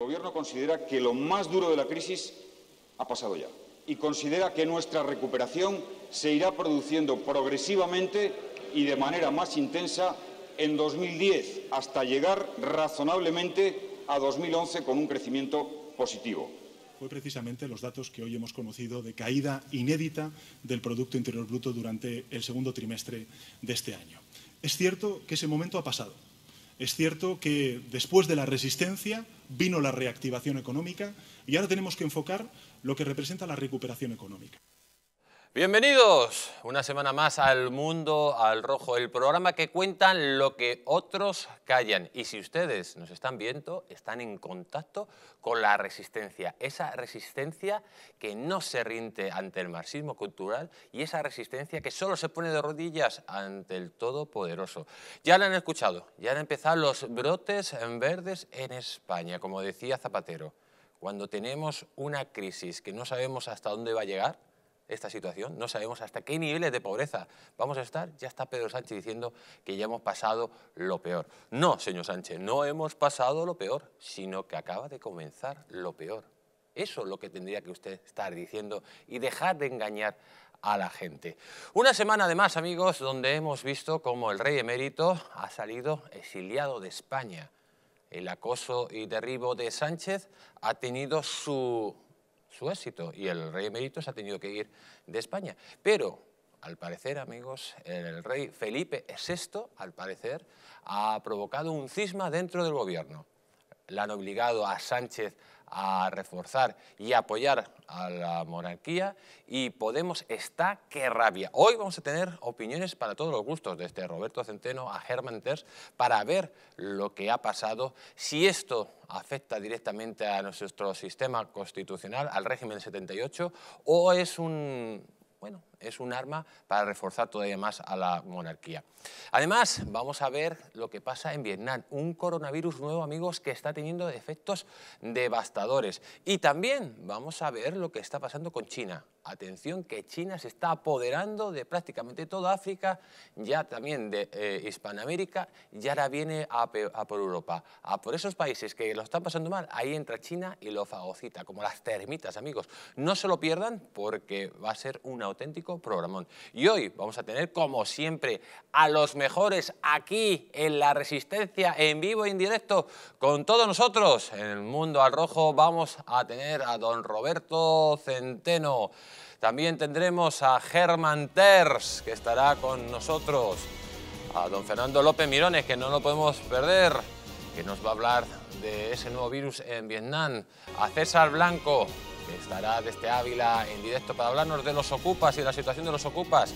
El Gobierno considera que lo más duro de la crisis ha pasado ya y considera que nuestra recuperación se irá produciendo progresivamente y de manera más intensa en 2010 hasta llegar razonablemente a 2011 con un crecimiento positivo. Fue precisamente los datos que hoy hemos conocido de caída inédita del Producto Interior Bruto durante el segundo trimestre de este año. Es cierto que ese momento ha pasado. Es cierto que después de la resistencia vino la reactivación económica y ahora tenemos que enfocar lo que representa la recuperación económica. Bienvenidos una semana más al Mundo al Rojo, el programa que cuenta lo que otros callan. Y si ustedes nos están viendo, están en contacto con la resistencia, esa resistencia que no se rinde ante el marxismo cultural y esa resistencia que solo se pone de rodillas ante el Todopoderoso. Ya la han escuchado, ya han empezado los brotes en verdes en España, como decía Zapatero. Cuando tenemos una crisis que no sabemos hasta dónde va a llegar, esta situación, no sabemos hasta qué niveles de pobreza vamos a estar, ya está Pedro Sánchez diciendo que ya hemos pasado lo peor. No, señor Sánchez, no hemos pasado lo peor, sino que acaba de comenzar lo peor. Eso es lo que tendría que usted estar diciendo y dejar de engañar a la gente. Una semana además, amigos, donde hemos visto cómo el rey emérito ha salido exiliado de España. El acoso y derribo de Sánchez ha tenido su su éxito y el rey emérito se ha tenido que ir de España. Pero, al parecer, amigos, el rey Felipe VI, al parecer, ha provocado un cisma dentro del gobierno. Le han obligado a Sánchez a reforzar y apoyar a la monarquía y Podemos está que rabia. Hoy vamos a tener opiniones para todos los gustos, desde Roberto Centeno a Germán Terz, para ver lo que ha pasado, si esto afecta directamente a nuestro sistema constitucional, al régimen 78, o es un, bueno, es un arma para reforzar todavía más a la monarquía. Además, vamos a ver lo que pasa en Vietnam. Un coronavirus nuevo, amigos, que está teniendo efectos devastadores. Y también vamos a ver lo que está pasando con China. Atención que China se está apoderando de prácticamente toda África, ya también de hispanamérica eh, Hispanoamérica, y ahora viene a, por Europa. A por esos países que lo están pasando mal, ahí entra China y lo fagocita, como las termitas, amigos. No se lo pierdan porque va a ser un auténtico programón. Y hoy vamos a tener, como siempre, a los mejores aquí en La Resistencia, en vivo e en con todos nosotros. En el Mundo al Rojo vamos a tener a don Roberto Centeno. También tendremos a Germán Terz, que estará con nosotros. A don Fernando López Mirones, que no lo podemos perder, que nos va a hablar de ese nuevo virus en Vietnam. A César Blanco, estará desde Ávila en directo para hablarnos de los ocupas y la situación de los ocupas.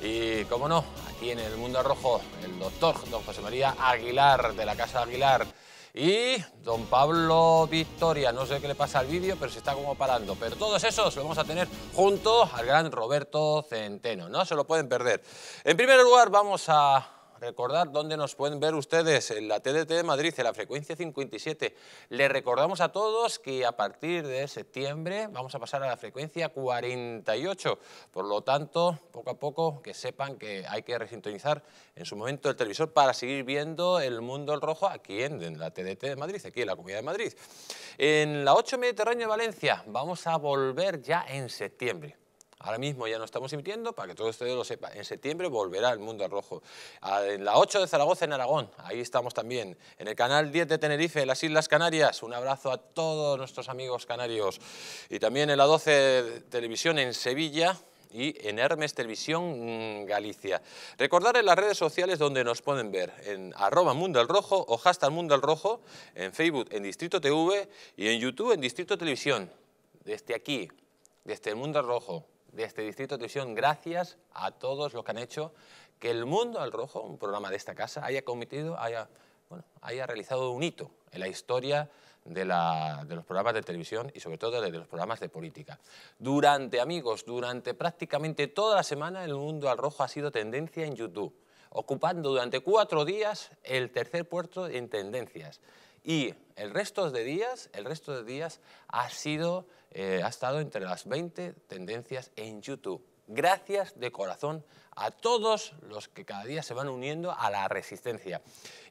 Y, como no, aquí en el Mundo Rojo, el doctor don José María Aguilar, de la Casa Aguilar. Y don Pablo Victoria, no sé qué le pasa al vídeo, pero se está como parando. Pero todos esos lo vamos a tener junto al gran Roberto Centeno, no se lo pueden perder. En primer lugar, vamos a Recordar dónde nos pueden ver ustedes, en la TDT de Madrid, en la frecuencia 57. Le recordamos a todos que a partir de septiembre vamos a pasar a la frecuencia 48. Por lo tanto, poco a poco, que sepan que hay que resintonizar en su momento el televisor para seguir viendo el mundo rojo aquí en la TDT de Madrid, aquí en la Comunidad de Madrid. En la 8 Mediterráneo de Valencia vamos a volver ya en septiembre. Ahora mismo ya no estamos emitiendo, para que todo ustedes lo sepa. En septiembre volverá el mundo al rojo. Ah, en la 8 de Zaragoza, en Aragón, ahí estamos también. En el canal 10 de Tenerife, en las Islas Canarias, un abrazo a todos nuestros amigos canarios. Y también en la 12 de Televisión, en Sevilla, y en Hermes Televisión mm, Galicia. Recordar en las redes sociales donde nos pueden ver, en arroba Mundo al Rojo o hashtag Mundo al Rojo, en Facebook en Distrito TV y en YouTube en Distrito Televisión, desde aquí, desde el Mundo al Rojo de este Distrito de Televisión, gracias a todos los que han hecho que el Mundo al Rojo, un programa de esta casa, haya cometido, haya, realizado un hito en la historia de, los programas de televisión y sobre todo de, los programas de política. Durante, amigos, durante prácticamente toda la semana el mundo al rojo ha sido tendencia en YouTube, ocupando durante cuatro días el tercer puerto en tendencias. Y el resto de días, el resto de días ha, sido, eh, ha estado entre las 20 tendencias en YouTube. Gracias de corazón a todos los que cada día se van uniendo a la resistencia.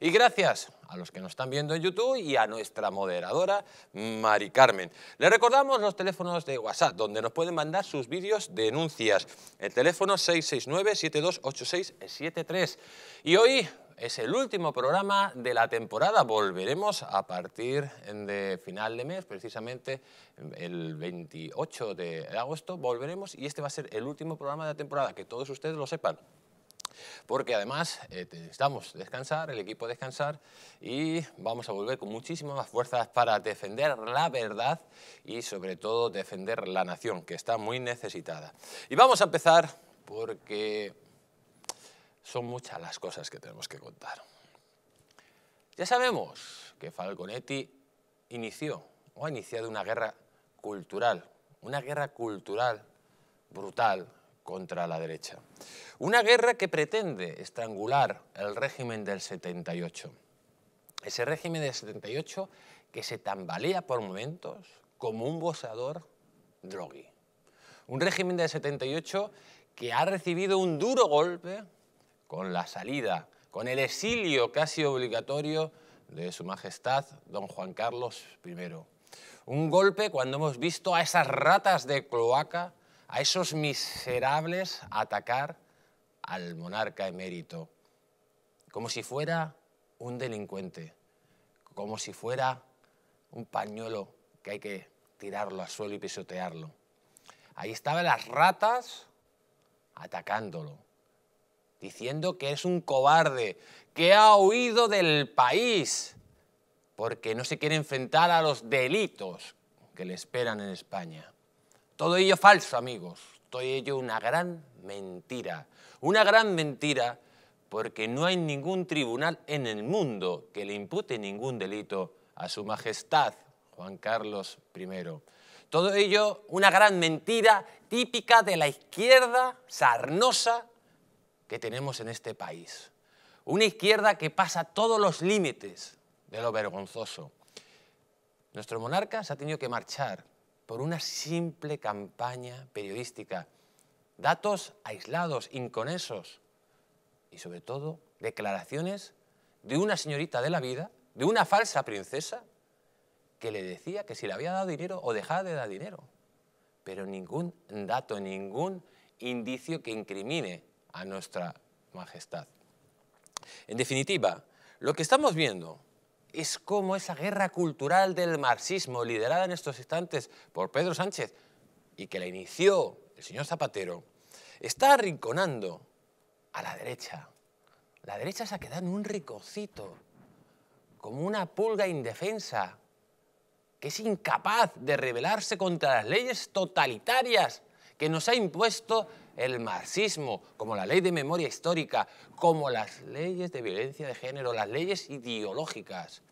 Y gracias a los que nos están viendo en YouTube y a nuestra moderadora Mari Carmen. Le recordamos los teléfonos de WhatsApp, donde nos pueden mandar sus vídeos denuncias. El teléfono 669-728673. Y hoy es el último programa de la temporada. Volveremos a partir de final de mes, precisamente el 28 de agosto, volveremos y este va a ser el último programa de la temporada, que todos ustedes lo sepan porque además eh, necesitamos descansar, el equipo descansar y vamos a volver con muchísimas más fuerzas para defender la verdad y sobre todo defender la nación que está muy necesitada. Y vamos a empezar porque son muchas las cosas que tenemos que contar. Ya sabemos que Falconetti inició o ha iniciado una guerra cultural, una guerra cultural brutal contra la derecha. Una guerra que pretende estrangular el régimen del 78. Ese régimen del 78 que se tambalea por momentos como un boxeador drogui. Un régimen del 78 que ha recibido un duro golpe con la salida, con el exilio casi obligatorio de Su Majestad Don Juan Carlos I. Un golpe cuando hemos visto a esas ratas de cloaca, a esos miserables atacar al monarca emérito, como si fuera un delincuente, como si fuera un pañuelo que hay que tirarlo al suelo y pisotearlo. Ahí estaban las ratas atacándolo diciendo que es un cobarde, que ha huido del país porque no se quiere enfrentar a los delitos que le esperan en España. Todo ello falso, amigos. Todo ello una gran mentira. Una gran mentira porque no hay ningún tribunal en el mundo que le impute ningún delito a su majestad Juan Carlos I. Todo ello una gran mentira típica de la izquierda sarnosa que tenemos en este país. Una izquierda que pasa todos los límites de lo vergonzoso. Nuestro monarca se ha tenido que marchar por una simple campaña periodística. Datos aislados, inconesos y sobre todo declaraciones de una señorita de la vida, de una falsa princesa, que le decía que si le había dado dinero o dejaba de dar dinero. Pero ningún dato, ningún indicio que incrimine a nuestra majestad. En definitiva, lo que estamos viendo es cómo esa guerra cultural del marxismo liderada en estos instantes por Pedro Sánchez y que la inició el señor Zapatero, está arrinconando a la derecha. La derecha se ha quedado en un ricocito, como una pulga indefensa, que es incapaz de rebelarse contra las leyes totalitarias que nos ha impuesto el marxismo, como la ley de memoria histórica, como las leyes de violencia de género, las leyes ideológicas.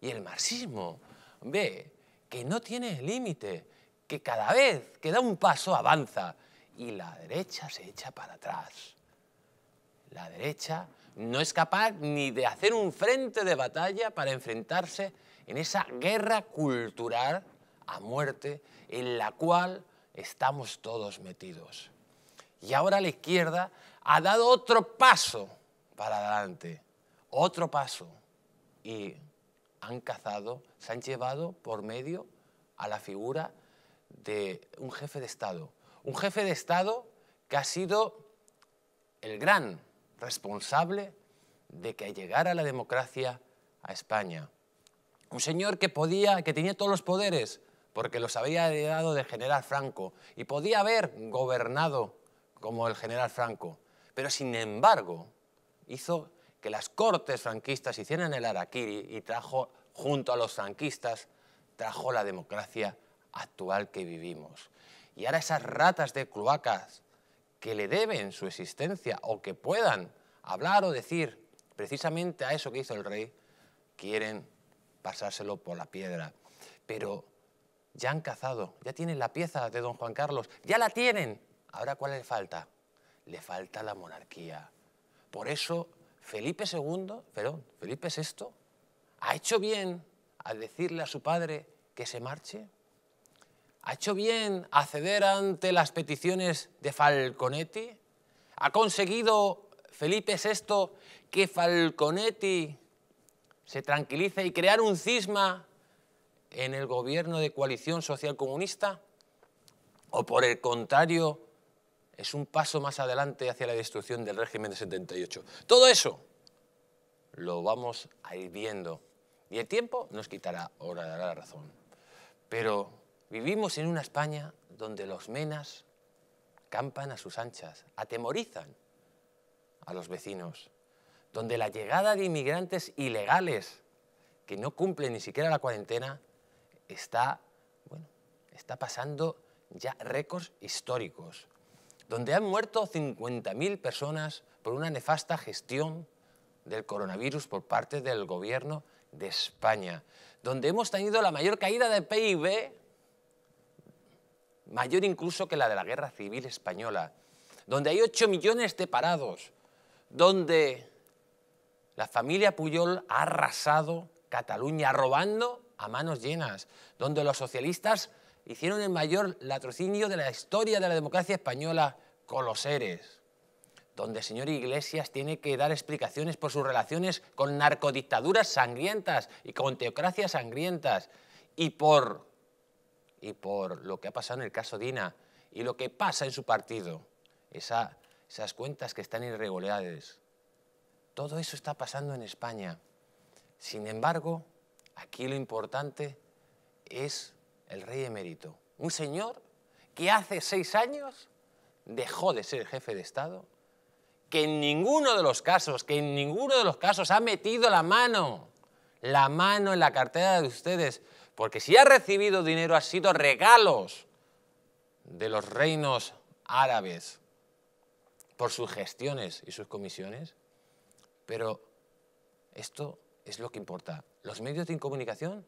Y el marxismo ve que no tiene límite, que cada vez que da un paso avanza y la derecha se echa para atrás. La derecha no es capaz ni de hacer un frente de batalla para enfrentarse en esa guerra cultural a muerte en la cual estamos todos metidos y ahora la izquierda ha dado otro paso para adelante, otro paso. Y han cazado, se han llevado por medio a la figura de un jefe de Estado. Un jefe de Estado que ha sido el gran responsable de que llegara la democracia a España. Un señor que podía, que tenía todos los poderes, porque los había heredado de General Franco, y podía haber gobernado como el general Franco, pero sin embargo hizo que las cortes franquistas hicieran el araquiri y trajo, junto a los franquistas, trajo la democracia actual que vivimos. Y ahora esas ratas de cloacas que le deben su existencia o que puedan hablar o decir precisamente a eso que hizo el rey, quieren pasárselo por la piedra. Pero ya han cazado, ya tienen la pieza de don Juan Carlos, ya la tienen, Ahora, ¿cuál le falta? Le falta la monarquía. Por eso, Felipe II, perdón, Felipe VI, ha hecho bien al decirle a su padre que se marche. ¿Ha hecho bien acceder ante las peticiones de Falconetti? ¿Ha conseguido Felipe VI que Falconetti se tranquilice y crear un cisma en el gobierno de coalición social comunista? ¿O por el contrario, es un paso más adelante hacia la destrucción del régimen de 78. Todo eso lo vamos a ir viendo y el tiempo nos quitará o dará la razón. Pero vivimos en una España donde los menas campan a sus anchas, atemorizan a los vecinos, donde la llegada de inmigrantes ilegales que no cumplen ni siquiera la cuarentena está, está pasando ya récords históricos donde han muerto 50.000 personas por una nefasta gestión del coronavirus por parte del gobierno de España, donde hemos tenido la mayor caída del PIB, mayor incluso que la de la Guerra Civil Española, donde hay 8 millones de parados, donde la familia Puyol ha arrasado Cataluña robando a manos llenas, donde los socialistas hicieron el mayor latrocinio de la historia de la democracia española con los seres, donde el señor Iglesias tiene que dar explicaciones por sus relaciones con narcodictaduras sangrientas y con teocracias sangrientas y por, y por lo que ha pasado en el caso Dina y lo que pasa en su partido, esas cuentas que están irregulares. Todo eso está pasando en España. Sin embargo, aquí lo importante es el rey emérito, un señor que hace seis años dejó de ser jefe de Estado, que en ninguno de los casos, que en ninguno de los casos ha metido la mano, la mano en la cartera de ustedes, porque si ha recibido dinero ha sido regalos de los reinos árabes por sus gestiones y sus comisiones, pero esto es lo que importa. Los medios de comunicación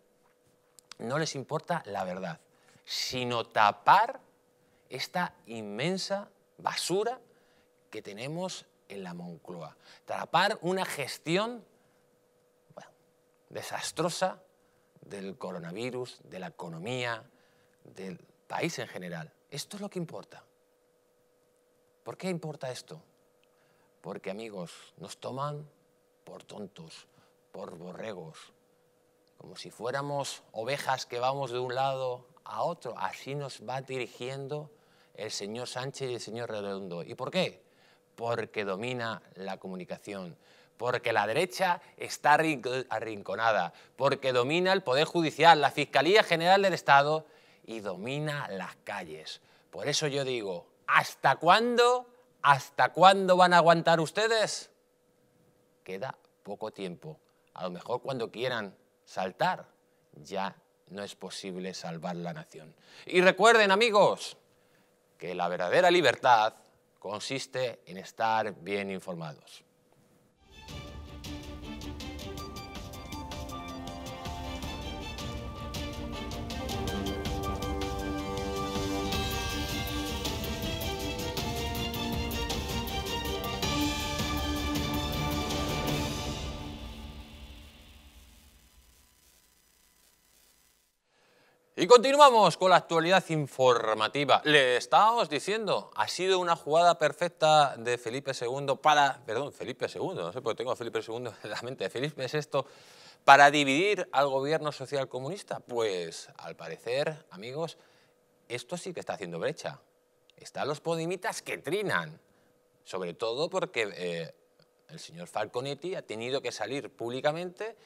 no les importa la verdad, sino tapar esta inmensa basura que tenemos en la Moncloa. Tapar una gestión desastrosa del coronavirus, de la economía, del país en general. Esto es lo que importa. ¿Por qué importa esto? Porque amigos, nos toman por tontos, por borregos, como si fuéramos ovejas que vamos de un lado a otro. Así nos va dirigiendo el señor Sánchez y el señor Redondo. ¿Y por qué? Porque domina la comunicación, porque la derecha está arrinconada, porque domina el Poder Judicial, la Fiscalía General del Estado y domina las calles. Por eso yo digo, ¿hasta cuándo? ¿Hasta cuándo van a aguantar ustedes? Queda poco tiempo. A lo mejor cuando quieran saltar, ya no es posible salvar la nación. Y recuerden, amigos, que la verdadera libertad consiste en estar bien informados. Y continuamos con la actualidad informativa. Le estábamos diciendo, ha sido una jugada perfecta de Felipe II para, perdón, Felipe II, no sé por qué tengo a Felipe II en la mente, Felipe es esto para dividir al gobierno social comunista. Pues, al parecer, amigos, esto sí que está haciendo brecha. Están los podimitas que trinan, sobre todo porque eh, el señor Falconetti ha tenido que salir públicamente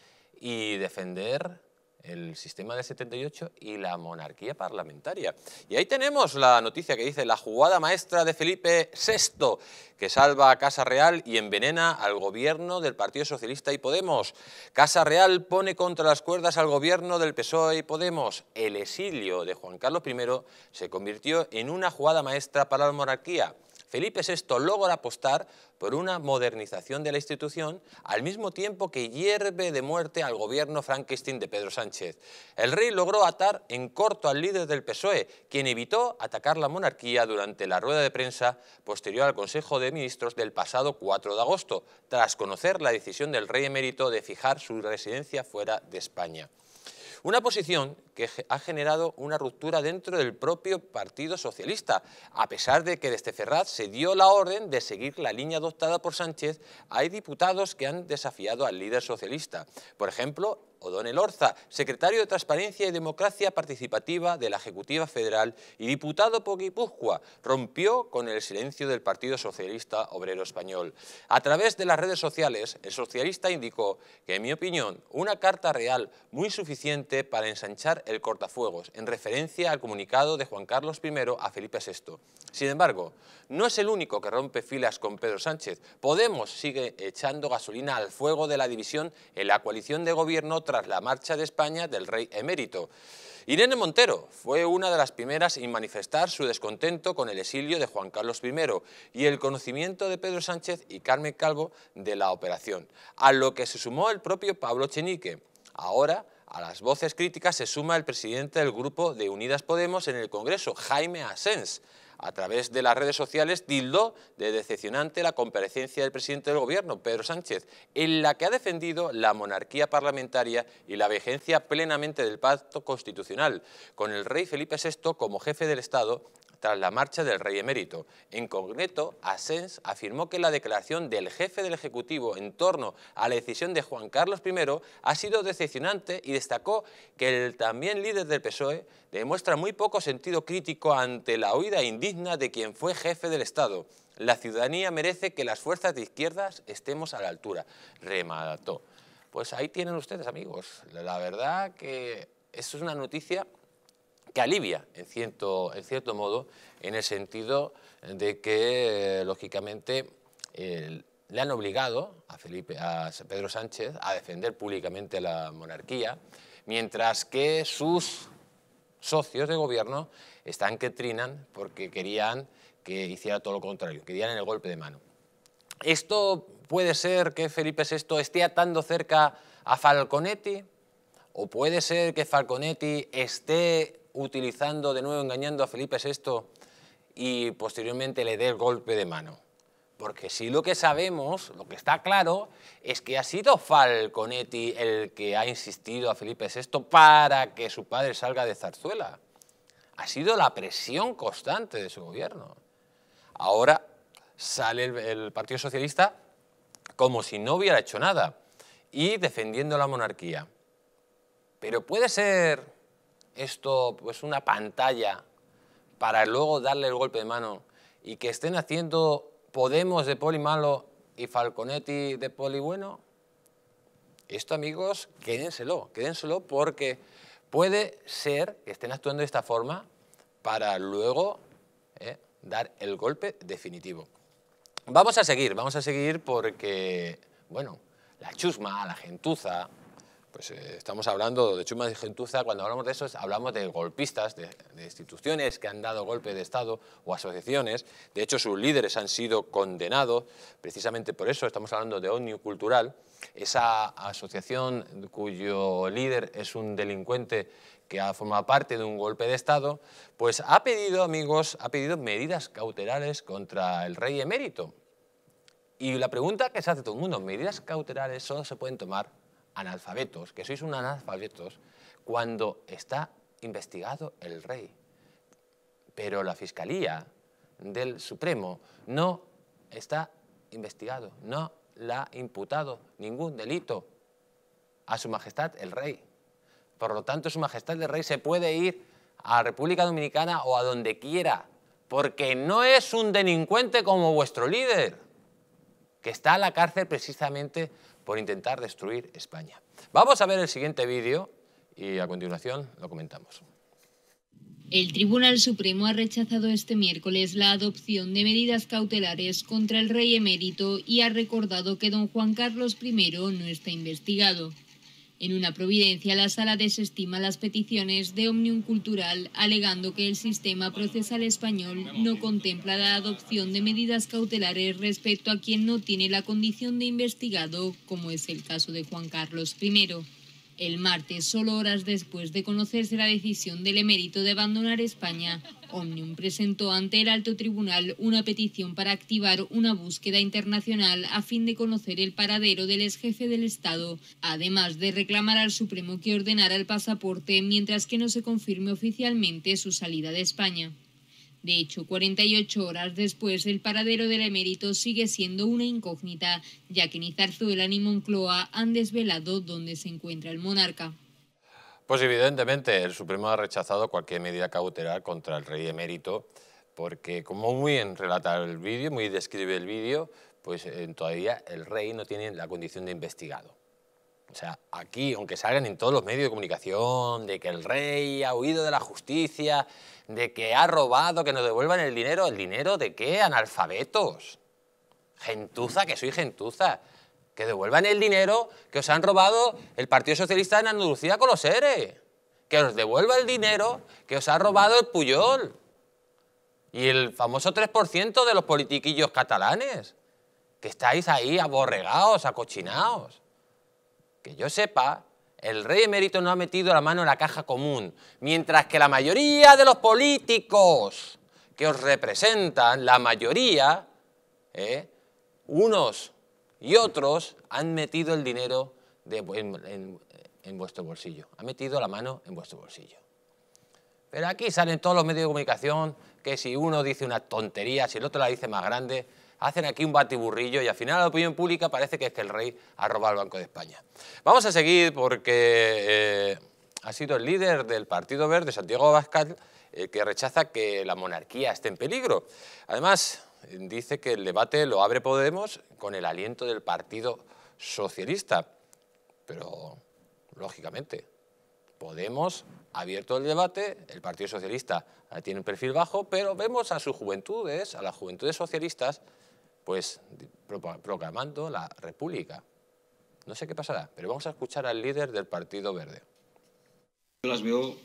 y defender el sistema del 78 y la monarquía parlamentaria. Y ahí tenemos la noticia que dice la jugada maestra de Felipe VI, que salva a Casa Real y envenena al gobierno del Partido Socialista y Podemos. Casa Real pone contra las cuerdas al gobierno del PSOE y Podemos. El exilio de Juan Carlos I se convirtió en una jugada maestra para la monarquía. Felipe VI logra apostar por una modernización de la institución al mismo tiempo que hierve de muerte al gobierno Frankenstein de Pedro Sánchez. El rey logró atar en corto al líder del PSOE, quien evitó atacar la monarquía durante la rueda de prensa posterior al Consejo de Ministros del pasado 4 de agosto, tras conocer la decisión del rey emérito de fijar su residencia fuera de España. Una posición que ha generado una ruptura dentro del propio Partido Socialista, a pesar de que desde Ferraz se dio la orden de seguir la línea adoptada por Sánchez, hay diputados que han desafiado al líder socialista. Por ejemplo, Odón Elorza, secretario de Transparencia y Democracia Participativa de la Ejecutiva Federal y diputado por rompió con el silencio del Partido Socialista Obrero Español. A través de las redes sociales, el socialista indicó que, en mi opinión, una carta real muy suficiente para ensanchar el cortafuegos, en referencia al comunicado de Juan Carlos I a Felipe VI. Sin embargo, no es el único que rompe filas con Pedro Sánchez. Podemos sigue echando gasolina al fuego de la división en la coalición de gobierno la marcha de España del rey emérito. Irene Montero fue una de las primeras en manifestar su descontento con el exilio de Juan Carlos I y el conocimiento de Pedro Sánchez y Carmen Calvo de la operación, a lo que se sumó el propio Pablo Chenique. Ahora, a las voces críticas se suma el presidente del grupo de Unidas Podemos en el Congreso, Jaime Asens, a través de las redes sociales, tildó de decepcionante la comparecencia del presidente del Gobierno, Pedro Sánchez, en la que ha defendido la monarquía parlamentaria y la vigencia plenamente del pacto constitucional, con el rey Felipe VI como jefe del Estado tras la marcha del rey emérito. En concreto, Asens afirmó que la declaración del jefe del Ejecutivo en torno a la decisión de Juan Carlos I ha sido decepcionante y destacó que el también líder del PSOE demuestra muy poco sentido crítico ante la huida indigna de quien fue jefe del Estado. La ciudadanía merece que las fuerzas de izquierdas estemos a la altura, remató. Pues ahí tienen ustedes, amigos. La verdad que eso es una noticia que alivia, en cierto, en cierto modo, en el sentido de que, eh, lógicamente, le han obligado a, a Pedro Sánchez a defender públicamente la monarquía, mientras que sus socios de gobierno están que trinan porque querían que hiciera todo lo contrario, que dieran el golpe de mano. ¿Esto puede ser que Felipe VI esté atando cerca a Falconetti? ¿O puede ser que Falconetti esté utilizando de nuevo, engañando a Felipe VI y posteriormente le dé el golpe de mano. Porque si lo que sabemos, lo que está claro, es que ha sido Falconetti el que ha insistido a Felipe VI para que su padre salga de Zarzuela. Ha sido la presión constante de su gobierno. Ahora sale el, Partido Socialista como si no hubiera hecho nada y defendiendo la monarquía. Pero puede ser esto pues una pantalla para luego darle el golpe de mano y que estén haciendo Podemos de poli malo y Falconetti de poli bueno, esto amigos, quédenselo, quédenselo porque puede ser que estén actuando de esta forma para luego eh, dar el golpe definitivo. Vamos a seguir, vamos a seguir porque, bueno, la chusma, la gentuza, pues eh, estamos hablando de Chuma de Gentuza, cuando hablamos de eso hablamos de golpistas, de, instituciones que han dado golpe de Estado o asociaciones, de hecho sus líderes han sido condenados, precisamente por eso estamos hablando de Ómnium Cultural, esa asociación cuyo líder es un delincuente que ha formado parte de un golpe de Estado, pues ha pedido, amigos, ha pedido medidas cautelares contra el rey emérito. Y la pregunta que se hace todo el mundo, ¿medidas cautelares solo se pueden tomar analfabetos, que sois un analfabetos, cuando está investigado el rey. Pero la Fiscalía del Supremo no está investigado, no la ha imputado ningún delito a su majestad el rey. Por lo tanto, su majestad el rey se puede ir a República Dominicana o a donde quiera, porque no es un delincuente como vuestro líder, que está a la cárcel precisamente por intentar destruir España. Vamos a ver el siguiente vídeo y a continuación lo comentamos. El Tribunal Supremo ha rechazado este miércoles la adopción de medidas cautelares contra el rey emérito y ha recordado que don Juan Carlos I no está investigado. En una providencia, la sala desestima las peticiones de Omnium Cultural, alegando que el sistema procesal español no contempla la adopción de medidas cautelares respecto a quien no tiene la condición de investigado, como es el caso de Juan Carlos I. El martes, solo horas después de conocerse la decisión del emérito de abandonar España, Omnium presentó ante el alto tribunal una petición para activar una búsqueda internacional a fin de conocer el paradero del exjefe del Estado, además de reclamar al Supremo que ordenara el pasaporte mientras que no se confirme oficialmente su salida de España. De hecho, 48 horas después, el paradero del emérito sigue siendo una incógnita, ya que ni Zarzuela ni Moncloa han desvelado dónde se encuentra el monarca. Pues evidentemente, el Supremo ha rechazado cualquier medida cautelar contra el rey emérito, porque como muy bien relata el vídeo, muy describe el vídeo, pues eh, todavía el rey no tiene la condición de investigado. O sea, aquí, aunque salgan en todos los medios de comunicación, de que el rey ha huido de la justicia, de que ha robado, que nos devuelvan el dinero, ¿el dinero de qué? Analfabetos. Gentuza, que soy gentuza. Que devuelvan el dinero que os han robado el Partido Socialista en Andalucía con los ERE. Que os devuelva el dinero que os ha robado el Puyol. Y el famoso 3% de los politiquillos catalanes. Que estáis ahí aborregados, acochinaos que yo sepa, el rey emérito no ha metido la mano en la caja común, mientras que la mayoría de los políticos que os representan, la mayoría, ¿eh? unos y otros, han metido el dinero en, en vuestro bolsillo, han metido la mano en vuestro bolsillo. Pero aquí salen todos los medios de comunicación que si uno dice una tontería, si el otro la dice más grande, hacen aquí un batiburrillo y al final la opinión pública parece que es que el rey ha robado el Banco de España. Vamos a seguir porque eh, ha sido el líder del Partido Verde, Santiago Abascal, eh, que rechaza que la monarquía esté en peligro. Además, dice que el debate lo abre Podemos con el aliento del Partido Socialista. Pero, lógicamente, Podemos ha abierto el debate, el Partido Socialista tiene un perfil bajo, pero vemos a sus juventudes, a las juventudes socialistas, pues proclamando la República. No sé qué pasará, pero vamos a escuchar al líder del Partido Verde. Yo las veo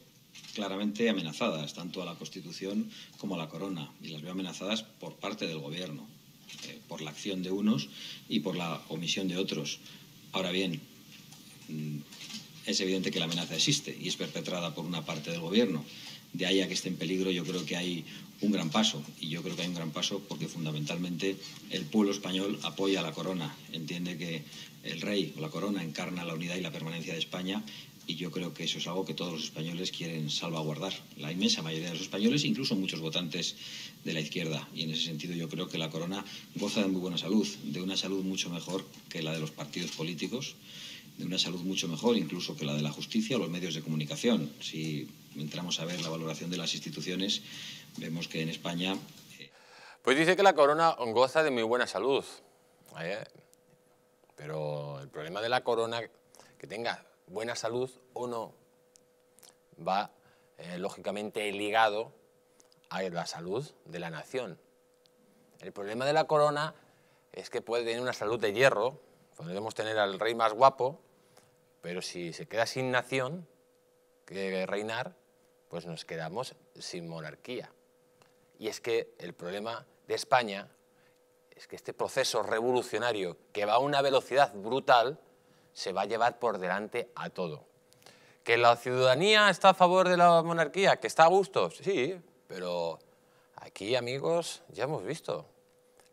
claramente amenazadas, tanto a la Constitución como a la Corona, y las veo amenazadas por parte del Gobierno, eh, por la acción de unos y por la omisión de otros. Ahora bien, mm, es evidente que la amenaza existe y es perpetrada por una parte del Gobierno. De ahí a que esté en peligro, yo creo que hay un gran paso. Y yo creo que hay un gran paso porque fundamentalmente el pueblo español apoya a la corona, entiende que el rey o la corona encarna la unidad y la permanencia de España. Y yo creo que eso es algo que todos los españoles quieren salvaguardar, la inmensa mayoría de los españoles, incluso muchos votantes de la izquierda. Y en ese sentido yo creo que la corona goza de muy buena salud, de una salud mucho mejor que la de los partidos políticos de una salud mucho mejor incluso que la de la justicia o los medios de comunicación. Si entramos a ver la valoración de las instituciones, Vemos que en España... Eh, pues dice que la corona goza de muy buena salud, ¿eh? pero el problema de la corona, que tenga buena salud o no, va eh, lógicamente ligado a la salud de la nación. El problema de la corona es que puede tener una salud de hierro, podemos tener al rey más guapo, pero si se queda sin nación que reinar, pues nos quedamos sin monarquía. Y es que el problema de España es que este proceso revolucionario, que va a una velocidad brutal, se va a llevar por delante a todo. ¿Que la ciudadanía está a favor de la monarquía? ¿Que está a gusto? Sí, pero aquí, amigos, ya hemos visto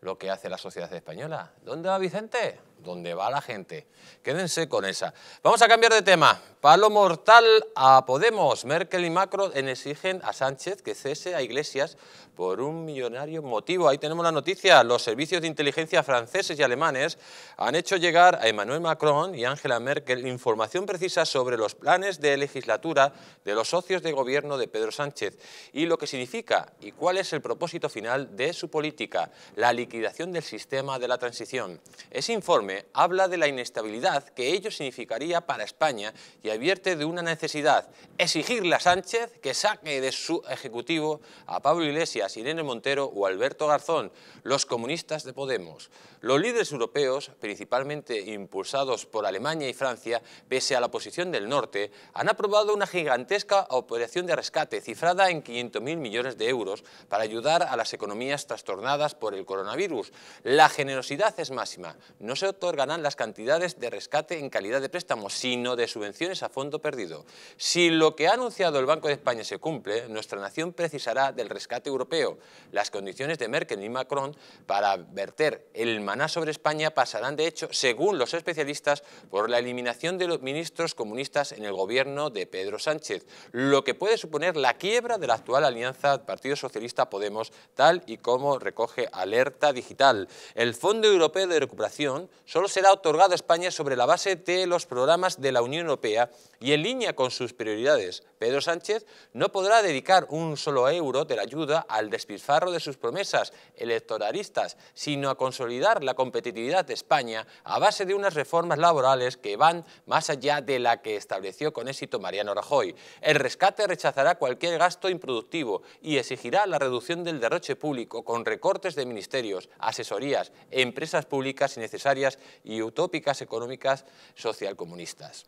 lo que hace la sociedad española. ¿Dónde va Vicente? donde va la gente. Quédense con esa. Vamos a cambiar de tema. Palo mortal a Podemos. Merkel y Macron exigen a Sánchez que cese a Iglesias por un millonario motivo. Ahí tenemos la noticia. Los servicios de inteligencia franceses y alemanes han hecho llegar a Emmanuel Macron y Angela Merkel información precisa sobre los planes de legislatura de los socios de gobierno de Pedro Sánchez y lo que significa y cuál es el propósito final de su política, la liquidación del sistema de la transición. Ese informe habla de la inestabilidad que ello significaría para España y advierte de una necesidad, exigirle a Sánchez que saque de su ejecutivo a Pablo Iglesias, Irene Montero o Alberto Garzón, los comunistas de Podemos. Los líderes europeos, principalmente impulsados por Alemania y Francia, pese a la posición del norte, han aprobado una gigantesca operación de rescate cifrada en 500.000 millones de euros para ayudar a las economías trastornadas por el coronavirus. La generosidad es máxima. No se ganan las cantidades de rescate en calidad de préstamo, sino de subvenciones a fondo perdido. Si lo que ha anunciado el Banco de España se cumple, nuestra nación precisará del rescate europeo. Las condiciones de Merkel y Macron para verter el maná sobre España pasarán, de hecho, según los especialistas, por la eliminación de los ministros comunistas en el gobierno de Pedro Sánchez, lo que puede suponer la quiebra de la actual alianza Partido Socialista-Podemos, tal y como recoge Alerta Digital. El Fondo Europeo de Recuperación solo será otorgado a España sobre la base de los programas de la Unión Europea y en línea con sus prioridades. Pedro Sánchez no podrá dedicar un solo euro de la ayuda al despilfarro de sus promesas electoralistas, sino a consolidar la competitividad de España a base de unas reformas laborales que van más allá de la que estableció con éxito Mariano Rajoy. El rescate rechazará cualquier gasto improductivo y exigirá la reducción del derroche público con recortes de ministerios, asesorías, empresas públicas innecesarias y utópicas económicas socialcomunistas.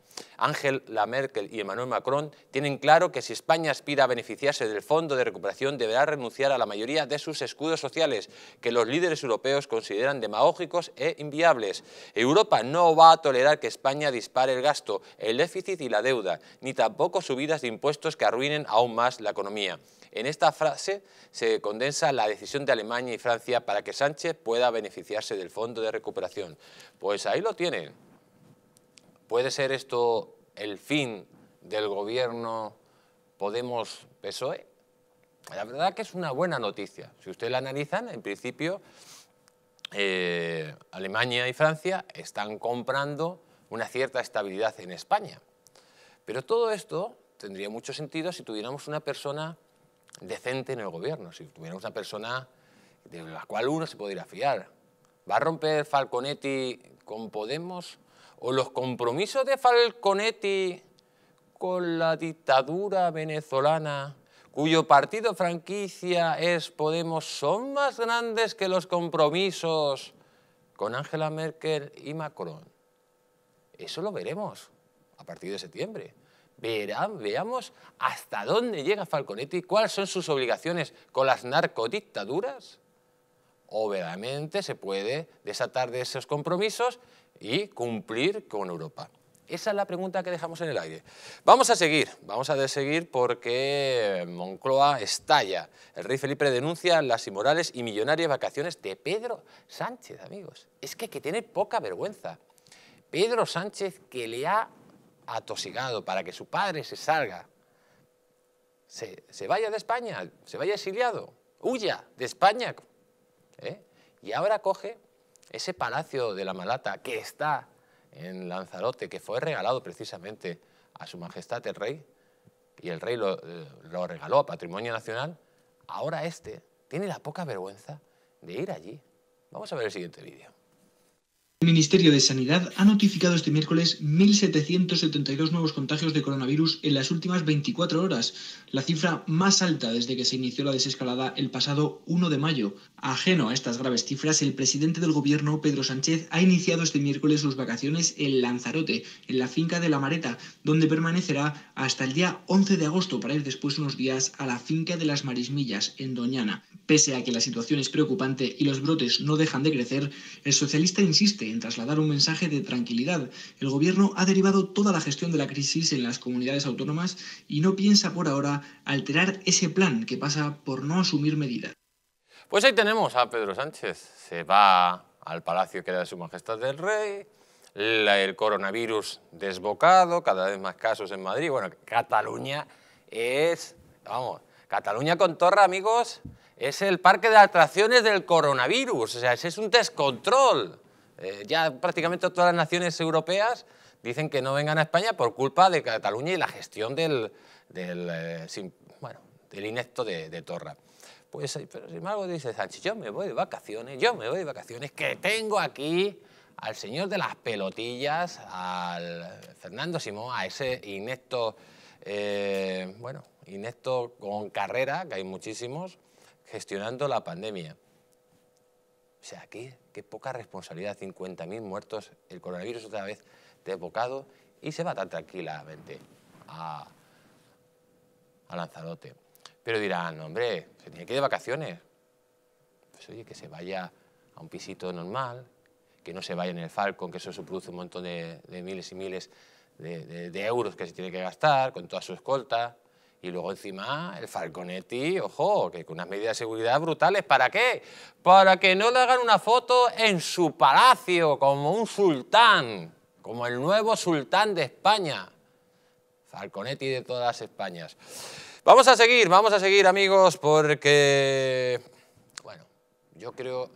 la Merkel y Emmanuel Macron tienen claro que si España aspira a beneficiarse del Fondo de Recuperación deberá renunciar a la mayoría de sus escudos sociales, que los líderes europeos consideran demagógicos e inviables. Europa no va a tolerar que España dispare el gasto, el déficit y la deuda, ni tampoco subidas de impuestos que arruinen aún más la economía. En esta frase se condensa la decisión de Alemania y Francia para que Sánchez pueda beneficiarse del Fondo de Recuperación. Pues ahí lo tienen. ¿Puede ser esto el fin del gobierno Podemos-PSOE? La verdad que es una buena noticia. Si ustedes la analizan, en principio, eh, Alemania y Francia están comprando una cierta estabilidad en España. Pero todo esto tendría mucho sentido si tuviéramos una persona decente en el gobierno, si tuviéramos una persona de la cual uno se podría fiar. ¿Va a romper Falconetti con Podemos? ¿O los compromisos de Falconetti con la dictadura venezolana, cuyo partido franquicia es Podemos, son más grandes que los compromisos con Angela Merkel y Macron? Eso lo veremos a partir de septiembre. ¿Verán, veamos hasta dónde llega Falconetti, cuáles son sus obligaciones con las narcodictaduras. Obviamente se puede desatar de esos compromisos y cumplir con Europa. Esa es la pregunta que dejamos en el aire. Vamos a seguir, vamos a seguir porque Moncloa estalla. El rey Felipe denuncia las inmorales y millonarias vacaciones de Pedro Sánchez, amigos. Es que tiene poca vergüenza. Pedro Sánchez que le ha atosigado para que su padre se salga, se, vaya de España, se vaya exiliado, huya de España. ¿eh? Y ahora coge ese palacio de la Malata que está en Lanzarote, que fue regalado precisamente a su majestad el rey, y el rey lo, eh, lo regaló a Patrimonio Nacional, ahora este tiene la poca vergüenza de ir allí. Vamos a ver el siguiente vídeo. El Ministerio de Sanidad ha notificado este miércoles 1.772 nuevos contagios de coronavirus en las últimas 24 horas, la cifra más alta desde que se inició la desescalada el pasado 1 de mayo. Ajeno a estas graves cifras, el presidente del gobierno, Pedro Sánchez, ha iniciado este miércoles sus vacaciones en Lanzarote, en la finca de La Mareta, donde permanecerá hasta el día 11 de agosto para ir después unos días a la finca de las Marismillas, en Doñana. Pese a que la situación es preocupante y los brotes no dejan de crecer, el socialista insiste en trasladar un mensaje de tranquilidad. El gobierno ha derivado toda la gestión de la crisis en las comunidades autónomas y no piensa por ahora alterar ese plan que pasa por no asumir medidas. Pues ahí tenemos a Pedro Sánchez. Se va al palacio que era de su majestad del rey, el coronavirus desbocado, cada vez más casos en Madrid. Bueno, Cataluña es, vamos, Cataluña con Torra, amigos, es el parque de atracciones del coronavirus, o sea, ese es un descontrol. Eh, ya prácticamente todas las naciones europeas dicen que no vengan a España por culpa de Cataluña y la gestión del, del, eh, inecto de, Torra. Pues, eh, pero sin embargo dice Sánchez, yo me voy de vacaciones, yo me voy de vacaciones, que tengo aquí al señor de las pelotillas, al Fernando Simón, a ese bueno, inecto con carrera, que hay muchísimos, gestionando la pandemia. O sea, qué, qué poca responsabilidad, 50.000 muertos, el coronavirus otra vez desbocado y se va tan tranquilamente a, a Lanzarote. Pero dirán, hombre, se tiene que ir de vacaciones. Pues oye, que se vaya a un pisito normal, que no se vaya en el Falcon, que eso se produce un montón de, miles y miles de, de, euros que se tiene que gastar con toda su escolta. Y luego encima el Falconetti, ojo, que con unas medidas de seguridad brutales, ¿para qué? Para que no le hagan una foto en su palacio como un sultán, como el nuevo sultán de España. Falconetti de todas las Españas. Vamos a seguir, vamos a seguir amigos, porque, bueno, yo creo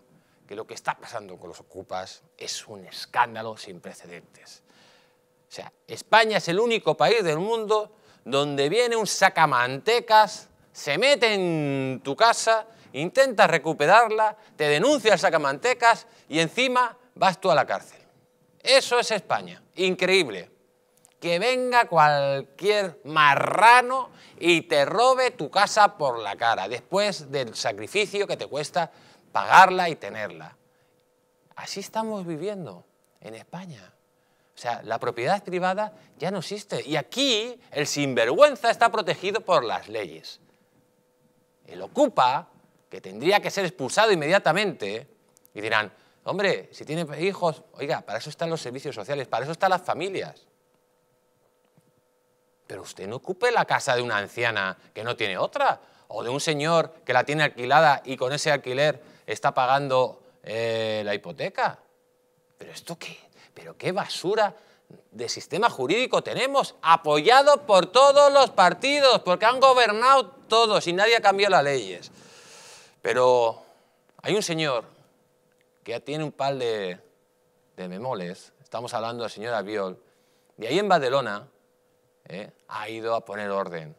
que lo que está pasando con los ocupas es un escándalo sin precedentes. O sea, España es el único país del mundo donde viene un sacamantecas, se mete en tu casa, intenta recuperarla, te denuncia el sacamantecas y encima vas tú a la cárcel. Eso es España, increíble. Que venga cualquier marrano y te robe tu casa por la cara, después del sacrificio que te cuesta pagarla y tenerla. Así estamos viviendo en España. O sea, la propiedad privada ya no existe. Y aquí el sinvergüenza está protegido por las leyes. El ocupa, que tendría que ser expulsado inmediatamente, y dirán, hombre, si tiene hijos, oiga, para eso están los servicios sociales, para eso están las familias. Pero usted no ocupe la casa de una anciana que no tiene otra, o de un señor que la tiene alquilada y con ese alquiler está pagando eh, la hipoteca. ¿Pero esto qué? Pero qué basura de sistema jurídico tenemos, apoyado por todos los partidos, porque han gobernado todos y nadie ha cambiado las leyes. Pero hay un señor que ya tiene un par de, de memoles, estamos hablando del señor Aviol, y ahí en Badelona eh, ha ido a poner orden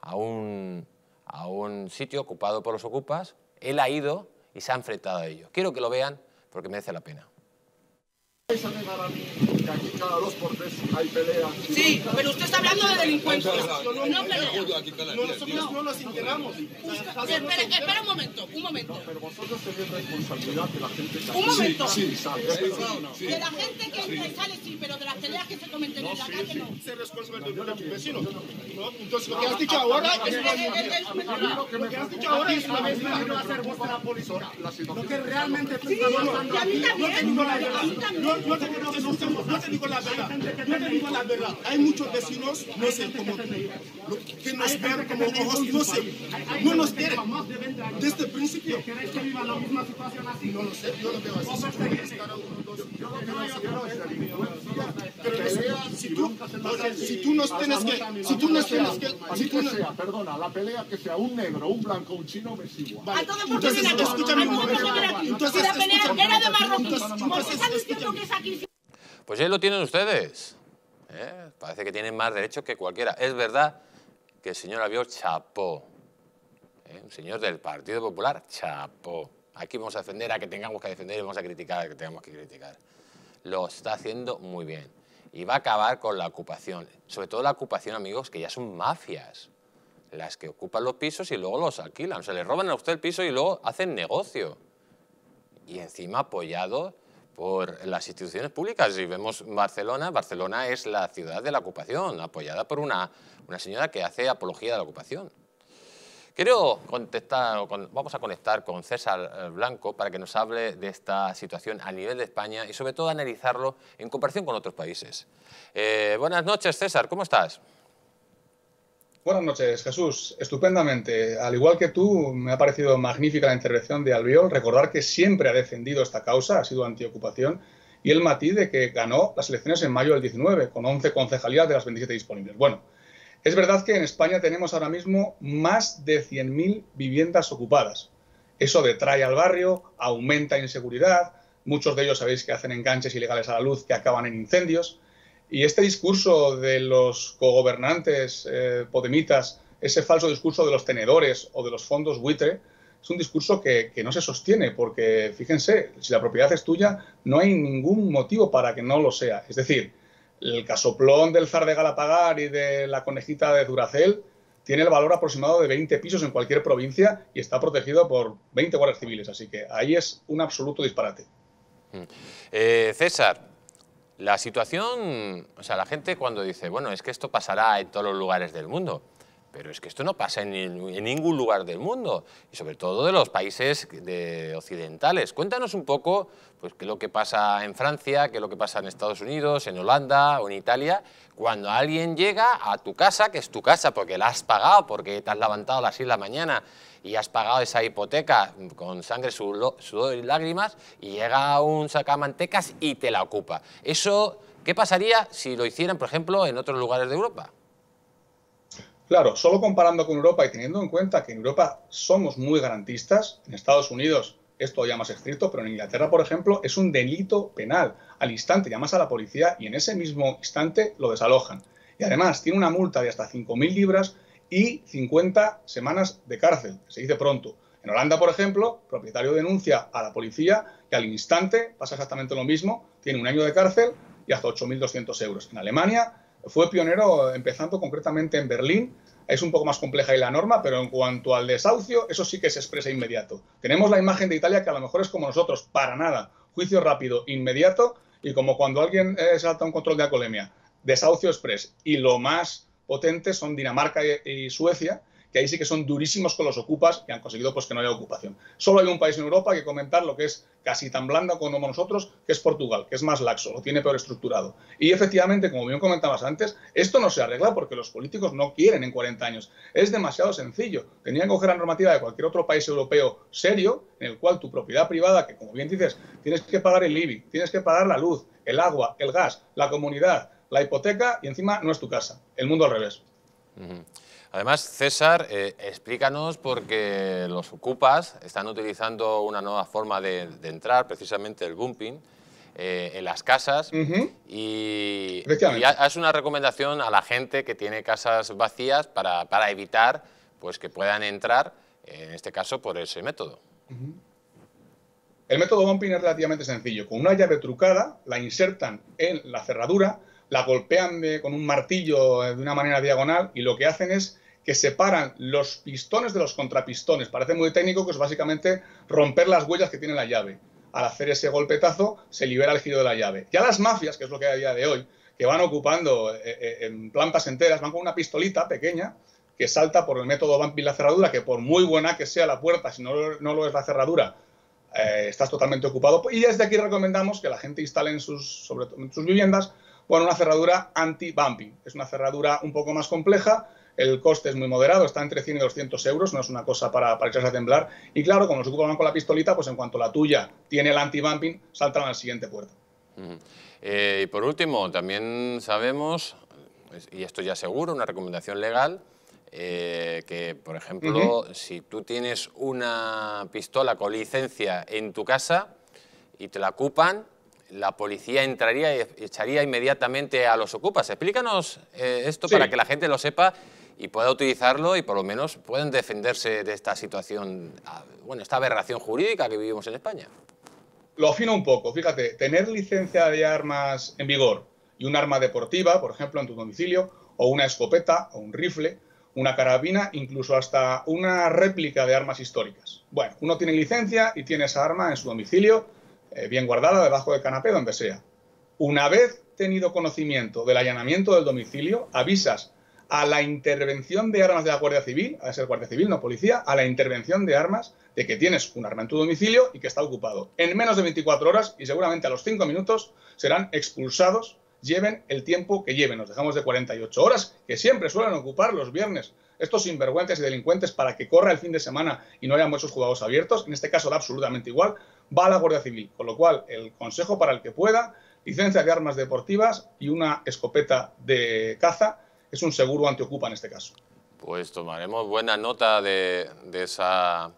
a un, a un sitio ocupado por los ocupas, él ha ido y se ha enfrentado a ello. Quiero que lo vean porque merece la pena que aquí cada dos por tres hay peleas. Sí, pero usted está hablando de delincuencia. No, no, nosotros no nos enteramos. Espera, un momento, un momento. pero vosotros tenéis responsabilidad de la gente que Un momento. Sí, De la gente que sale, sí, pero de las peleas que se cometen en la calle, no. Se responsable de vecino. vecinos. Entonces, lo que has dicho ahora es Lo que has dicho ahora es una vez no va a ser vos la policía. Lo que realmente está pasando aquí. No no, te digo que no te digo la verdad, no te digo la verdad. Hay muchos vecinos, no sé, como que nos ven como ojos no sé no nos quieren desde el principio. ¿Queréis que viva la misma situación así? No lo sé, yo lo veo así. Pero si tú, si tú nos tienes que, si tú nos tienes que, si tú sea, perdona, la pelea que sea un negro, un blanco, un chino me es igual. porque Entonces, escúchame un momento. Entonces, la pelea era de marroquíes. ¿Por qué pues ahí lo tienen ustedes. ¿Eh? Parece que tienen más derechos que cualquiera. Es verdad que el señor avió chapó. ¿Eh? Un señor del Partido Popular chapó. Aquí vamos a defender a que tengamos que defender y vamos a criticar a que tengamos que criticar. Lo está haciendo muy bien. Y va a acabar con la ocupación. Sobre todo la ocupación, amigos, que ya son mafias. Las que ocupan los pisos y luego los alquilan. se sea, le roban a usted el piso y luego hacen negocio. Y encima apoyado por las instituciones públicas. Si vemos Barcelona, Barcelona es la ciudad de la ocupación, apoyada por una, señora que hace apología de la ocupación. Quiero contestar, vamos a conectar con César eh, Blanco para que nos hable de esta situación a nivel de España y sobre todo analizarlo en comparación con otros países. Eh, buenas noches César, ¿cómo estás? Buenas noches, Jesús. Estupendamente. Al igual que tú, me ha parecido magnífica la intervención de Albiol. Recordar que siempre ha defendido esta causa, ha sido antiocupación, y el matiz de que ganó las elecciones en mayo del 19, con 11 concejalías de las 27 disponibles. Bueno, es verdad que en España tenemos ahora mismo más de 100.000 viviendas ocupadas. Eso detrae al barrio, aumenta inseguridad, muchos de ellos sabéis que hacen enganches ilegales a la luz que acaban en incendios. Y este discurso de los cogobernantes eh, podemitas, ese falso discurso de los tenedores o de los fondos buitre, es un discurso que, no se sostiene, porque fíjense, si la propiedad es tuya, no hay ningún motivo para que no lo sea. Es decir, el casoplón del zar de Galapagar y de la conejita de Duracel tiene el valor aproximado de 20 pisos en cualquier provincia y está protegido por 20 guardias civiles, así que ahí es un absoluto disparate. Mm. Eh, César, la situación, o sea, la gente cuando dice, bueno, es que esto pasará en todos los lugares del mundo, pero es que esto no pasa en, ningún lugar del mundo, y sobre todo de los países occidentales. Cuéntanos un poco pues, qué es lo que pasa en Francia, qué es lo que pasa en Estados Unidos, en Holanda o en Italia, cuando alguien llega a tu casa, que es tu casa porque la has pagado, porque te has levantado a las 6 de la mañana y has pagado esa hipoteca con sangre, sudor y lágrimas, y llega un sacamantecas y te la ocupa. Eso, ¿qué pasaría si lo hicieran, por ejemplo, en otros lugares de Europa? Claro, solo comparando con Europa y teniendo en cuenta que en Europa somos muy garantistas, en Estados Unidos es todavía más estricto, pero en Inglaterra, por ejemplo, es un delito penal. Al instante llamas a la policía y en ese mismo instante lo desalojan. Y además tiene una multa de hasta 5.000 libras y 50 semanas de cárcel, se dice pronto. En Holanda, por ejemplo, propietario denuncia a la policía y al instante pasa exactamente lo mismo, tiene un año de cárcel y hasta 8.200 euros. En Alemania fue pionero empezando concretamente en Berlín. Es un poco más compleja ahí la norma, pero en cuanto al desahucio, eso sí que se expresa inmediato. Tenemos la imagen de Italia que a lo mejor es como nosotros, para nada. Juicio rápido, inmediato, y como cuando alguien eh, se salta un control de acolemia. Desahucio express. Y lo más potente son Dinamarca y, Suecia, que ahí sí que son durísimos con los ocupas y han conseguido pues que no haya ocupación. Solo hay un país en Europa que comentar lo que es casi tan blanda como nosotros, que es Portugal, que es más laxo, lo tiene peor estructurado. Y efectivamente, como bien comentabas antes, esto no se arregla porque los políticos no quieren en 40 años. Es demasiado sencillo. Tenían que coger la normativa de cualquier otro país europeo serio, en el cual tu propiedad privada, que como bien dices, tienes que pagar el IBI, tienes que pagar la luz, el agua, el gas, la comunidad, la hipoteca y encima no es tu casa. El mundo al revés. Además, César, eh, explícanos qué los ocupas están utilizando una nueva forma de, entrar, precisamente el bumping, eh, en las casas. Y, y una recomendación a la gente que tiene casas vacías para, evitar pues, que puedan entrar, en este caso, por ese método. El método bumping es relativamente sencillo. Con una llave trucada la insertan en la cerradura, la golpean con un martillo eh, de una manera diagonal y lo que hacen es que separan los pistones de los contrapistones. Parece muy técnico, que es básicamente romper las huellas que tiene la llave. Al hacer ese golpetazo, se libera el giro de la llave. Ya las mafias, que es lo que hay a día de hoy, que van ocupando eh, eh, eh, en plantas enteras, van con una pistolita pequeña que salta por el método bumping la cerradura, que por muy buena que sea la puerta, si no, lo es la cerradura, estás totalmente ocupado. Y desde aquí recomendamos que la gente instale en sus, sobre sus viviendas bueno, una cerradura anti-bumping. Es una cerradura un poco más compleja, el coste es muy moderado, está entre 100 y 200 euros, no es una cosa para, para echarse a temblar. Y claro, cuando los ocupan con la pistolita, pues en cuanto la tuya tiene el anti-bumping, saltan a siguiente puerta. Eh, y por último, también sabemos, y esto ya seguro, una recomendación legal, eh, que por ejemplo, si tú tienes una pistola con licencia en tu casa y te la ocupan, la policía entraría y echaría inmediatamente a los ocupas. Explícanos eh, esto para que la gente lo sepa y pueda utilizarlo y por lo menos pueden defenderse de esta situación, ah, bueno, esta aberración jurídica que vivimos en España. Lo afino un poco, fíjate, tener licencia de armas en vigor y un arma deportiva, por ejemplo, en tu domicilio, o una escopeta o un rifle, una carabina, incluso hasta una réplica de armas históricas. Bueno, uno tiene licencia y tiene esa arma en su domicilio, eh, bien guardada, debajo del canapé, donde sea. Una vez tenido conocimiento del allanamiento del domicilio, avisas a la intervención de armas de la Guardia Civil, a ser Guardia Civil, no policía, a la intervención de armas de que tienes un arma en tu domicilio y que está ocupado. En menos de 24 horas y seguramente a los 5 minutos serán expulsados, lleven el tiempo que lleven. Nos dejamos de 48 horas, que siempre suelen ocupar los viernes estos sinvergüentes y delincuentes para que corra el fin de semana y no haya muchos jugados abiertos. En este caso da absolutamente igual, va a la Guardia Civil. Con lo cual, el consejo para el que pueda, licencia de armas deportivas y una escopeta de caza es un seguro antiocupa en este caso. Pues tomaremos buena nota de, esa,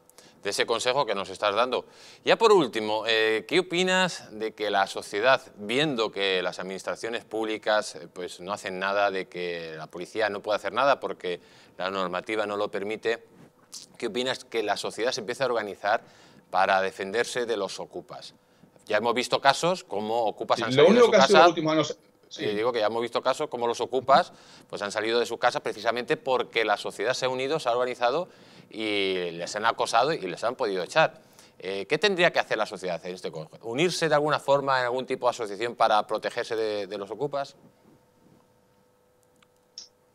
de ese consejo que nos estás dando. Ya por último, eh, ¿qué opinas de que la sociedad, viendo que las administraciones públicas eh, pues, no hacen nada, de que la policía no puede hacer nada porque la normativa no lo permite, ¿qué opinas que la sociedad se empiece a organizar para defenderse de los ocupas? Ya hemos visto casos como ocupas han lo de su casa. Sí. digo que ya hemos visto casos como los ocupas, pues han salido de sus casas precisamente porque la sociedad se ha unido, se ha organizado y les han acosado y les han podido echar. Eh, ¿Qué tendría que hacer la sociedad en este caso? ¿Unirse de alguna forma en algún tipo de asociación para protegerse de, de los ocupas?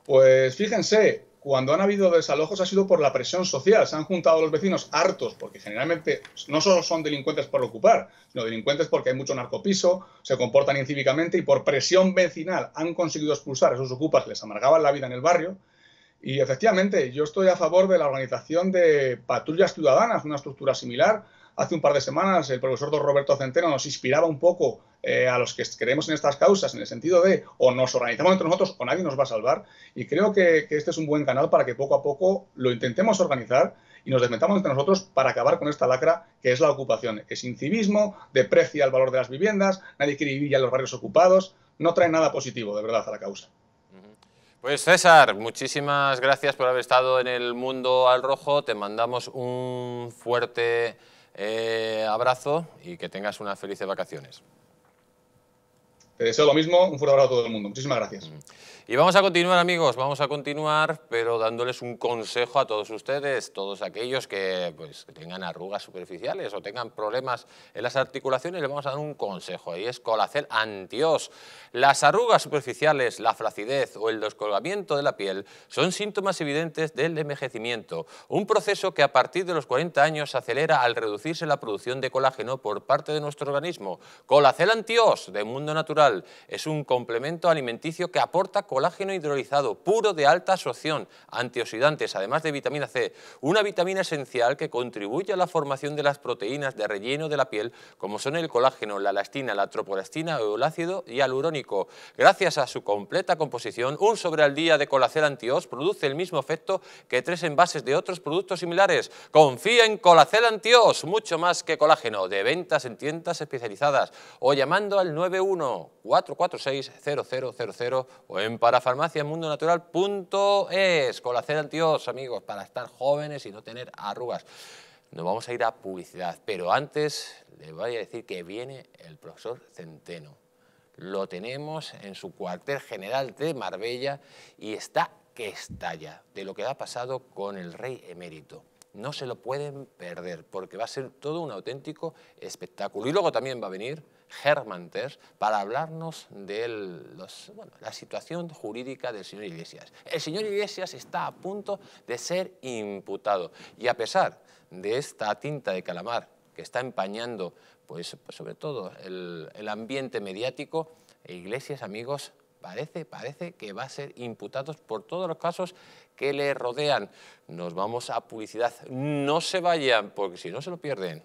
Pues fíjense, cuando han habido desalojos ha sido por la presión social. Se han juntado los vecinos hartos, porque generalmente no solo son delincuentes por ocupar, sino delincuentes porque hay mucho narcopiso, se comportan incívicamente y por presión vecinal han conseguido expulsar a esos ocupas les amargaban la vida en el barrio. Y efectivamente, yo estoy a favor de la organización de patrullas ciudadanas, una estructura similar, hace un par de semanas el profesor don Roberto Centeno nos inspiraba un poco eh, a los que creemos en estas causas, en el sentido de o nos organizamos entre nosotros o nadie nos va a salvar. Y creo que, este es un buen canal para que poco a poco lo intentemos organizar y nos desmentamos entre nosotros para acabar con esta lacra que es la ocupación, que incivismo, deprecia el valor de las viviendas, nadie quiere vivir ya en los barrios ocupados, no trae nada positivo de verdad a la causa. Pues César, muchísimas gracias por haber estado en el mundo al rojo, te mandamos un fuerte eh, abrazo y que tengas unas felices vacaciones. Te deseo lo mismo, un fuerte abrazo a todo el mundo. Muchísimas gracias. Y vamos a continuar, amigos, vamos a continuar, pero dándoles un consejo a todos ustedes, todos aquellos que, pues, tengan arrugas superficiales o tengan problemas en las articulaciones, les vamos a dar un consejo, y es Colacel Antios. Las arrugas superficiales, la flacidez o el descolgamiento de la piel son síntomas evidentes del envejecimiento, un proceso que a partir de los 40 años se acelera al reducirse la producción de colágeno por parte de nuestro organismo. Colacel Antios, de Mundo Natural, es un complemento alimenticio que aporta colágeno hidrolizado puro de alta absorción, antioxidantes, además de vitamina C, una vitamina esencial que contribuye a la formación de las proteínas de relleno de la piel, como son el colágeno, la elastina, la tropolastina o el ácido hialurónico. Gracias a su completa composición, un sobre al día de Colacel Antios produce el mismo efecto que tres envases de otros productos similares. Confía en Colacel Antios, mucho más que colágeno, de ventas en tiendas especializadas o llamando al 91 446-0000 o en parafarmaciamundonatural.es. Dios, amigos, para estar jóvenes y no tener arrugas. Nos vamos a ir a publicidad, pero antes le voy a decir que viene el profesor Centeno. Lo tenemos en su cuartel general de Marbella y está que estalla de lo que ha pasado con el rey emérito. No se lo pueden perder porque va a ser todo un auténtico espectáculo. Y luego también va a venir Germantes para hablarnos de la situación jurídica del señor Iglesias. El señor Iglesias está a punto de ser imputado y a pesar de esta tinta de calamar que está empañando pues, pues sobre todo el, ambiente mediático, Iglesias, amigos, parece, parece que va a ser imputado por todos los casos que le rodean. Nos vamos a publicidad. No se vayan, porque si no se lo pierden.